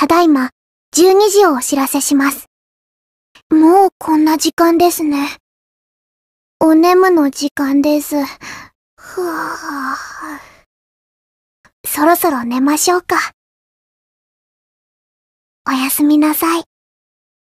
ただいま、12時をお知らせします。もうこんな時間ですね。お眠の時間です。ふぅ。そろそろ寝ましょうか。おやすみなさい。